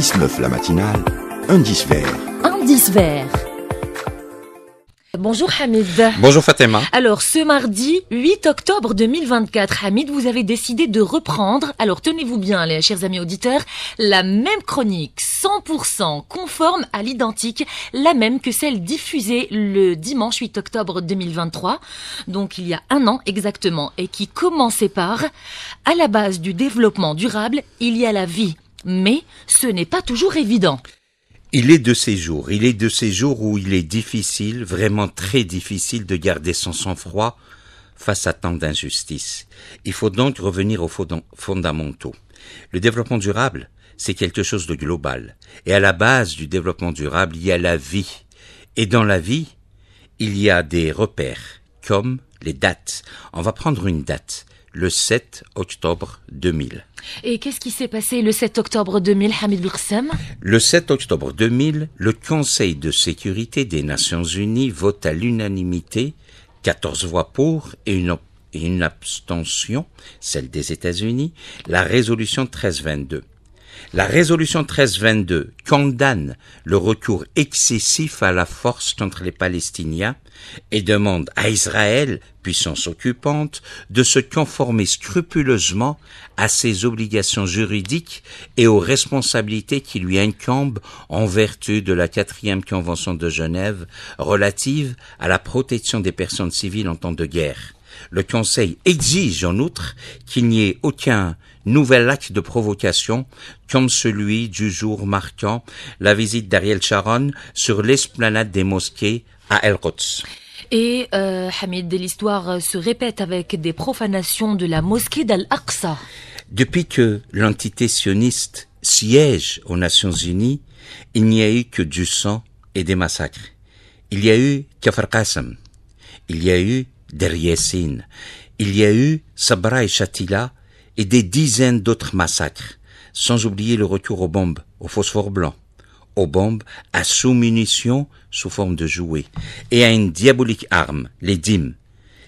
6-9 la matinale, indice vert. Indice vert. Bonjour Hamid. Bonjour Fatima. Alors ce mardi 8 octobre 2024, Hamid, vous avez décidé de reprendre, alors tenez-vous bien les chers amis auditeurs, la même chronique 100% conforme à l'identique, la même que celle diffusée le dimanche 8 octobre 2023, donc il y a un an exactement, et qui commençait par ⁇ À la base du développement durable, il y a la vie ⁇ mais ce n'est pas toujours évident. Il est de ces jours, il est de ces jours où il est difficile, vraiment très difficile de garder son sang-froid face à tant d'injustices. Il faut donc revenir aux fondamentaux. Le développement durable, c'est quelque chose de global. Et à la base du développement durable, il y a la vie. Et dans la vie, il y a des repères, comme les dates. On va prendre une date le 7 octobre 2000. Et qu'est-ce qui s'est passé le 7 octobre 2000, Hamid Belkssam Le 7 octobre 2000, le Conseil de sécurité des Nations Unies vote à l'unanimité 14 voix pour et une abstention, celle des États-Unis, la résolution 1322. La résolution 1322 condamne le recours excessif à la force contre les Palestiniens et demande à Israël, puissance occupante, de se conformer scrupuleusement à ses obligations juridiques et aux responsabilités qui lui incombent en vertu de la quatrième convention de Genève relative à la protection des personnes civiles en temps de guerre. Le Conseil exige en outre qu'il n'y ait aucun nouvel acte de provocation, comme celui du jour marquant la visite d'Ariel Sharon sur l'esplanade des mosquées à El quds Et euh, Hamid, l'histoire se répète avec des profanations de la mosquée d'Al-Aqsa. Depuis que l'entité sioniste siège aux Nations Unies, il n'y a eu que du sang et des massacres. Il y a eu Kafr il y a eu Yessin, il y a eu Sabra et Shatila et des dizaines d'autres massacres, sans oublier le retour aux bombes, au phosphore blanc, aux bombes à sous-munitions sous forme de jouets, et à une diabolique arme, les dîmes.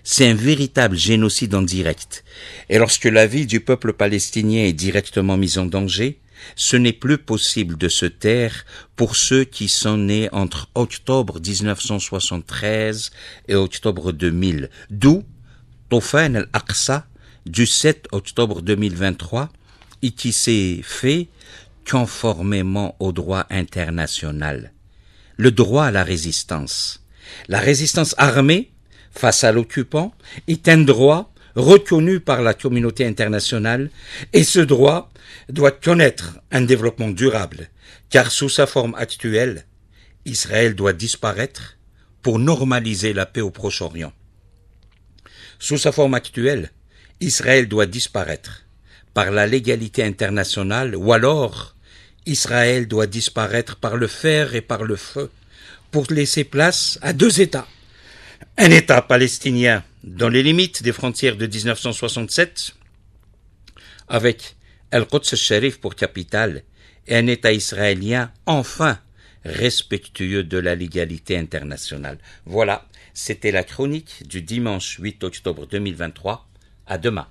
C'est un véritable génocide en direct. Et lorsque la vie du peuple palestinien est directement mise en danger, ce n'est plus possible de se taire pour ceux qui sont nés entre octobre 1973 et octobre 2000, d'où Tofan al-Aqsa du 7 octobre 2023 et qui s'est fait conformément au droit international. Le droit à la résistance. La résistance armée face à l'occupant est un droit reconnu par la communauté internationale, et ce droit doit connaître un développement durable, car sous sa forme actuelle, Israël doit disparaître pour normaliser la paix au Proche-Orient. Sous sa forme actuelle, Israël doit disparaître par la légalité internationale, ou alors Israël doit disparaître par le fer et par le feu, pour laisser place à deux États. Un État palestinien dans les limites des frontières de 1967, avec Al-Quds al-Sharif pour capitale et un État israélien enfin respectueux de la légalité internationale. Voilà, c'était la chronique du dimanche 8 octobre 2023. À demain.